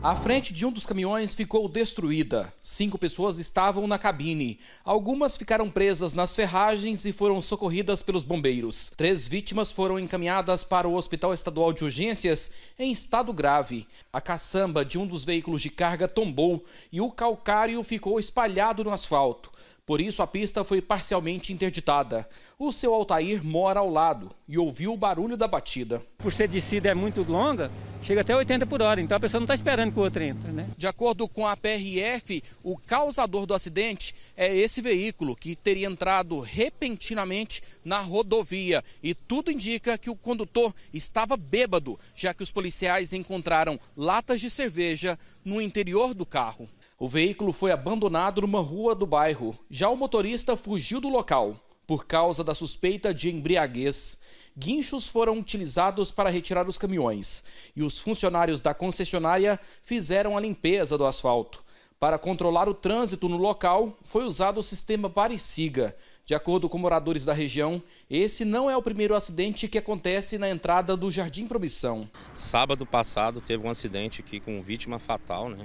A frente de um dos caminhões ficou destruída. Cinco pessoas estavam na cabine. Algumas ficaram presas nas ferragens e foram socorridas pelos bombeiros. Três vítimas foram encaminhadas para o Hospital Estadual de Urgências em estado grave. A caçamba de um dos veículos de carga tombou e o calcário ficou espalhado no asfalto. Por isso, a pista foi parcialmente interditada. O seu Altair mora ao lado e ouviu o barulho da batida. Por ser descida é muito longa, chega até 80 por hora, então a pessoa não está esperando que o outro entre. Né? De acordo com a PRF, o causador do acidente é esse veículo que teria entrado repentinamente na rodovia. E tudo indica que o condutor estava bêbado, já que os policiais encontraram latas de cerveja no interior do carro. O veículo foi abandonado numa rua do bairro. Já o motorista fugiu do local por causa da suspeita de embriaguez. Guinchos foram utilizados para retirar os caminhões e os funcionários da concessionária fizeram a limpeza do asfalto. Para controlar o trânsito no local, foi usado o sistema Parisiga. De acordo com moradores da região, esse não é o primeiro acidente que acontece na entrada do Jardim Promissão. Sábado passado teve um acidente aqui com vítima fatal, né?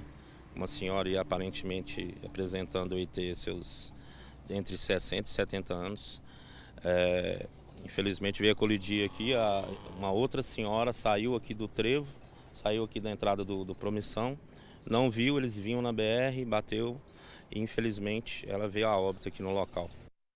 uma senhora e aparentemente apresentando o ter seus entre 60 e 70 anos. É, infelizmente veio a colidir aqui, a, uma outra senhora saiu aqui do trevo, saiu aqui da entrada do, do Promissão, não viu, eles vinham na BR, bateu e infelizmente ela veio a óbito aqui no local.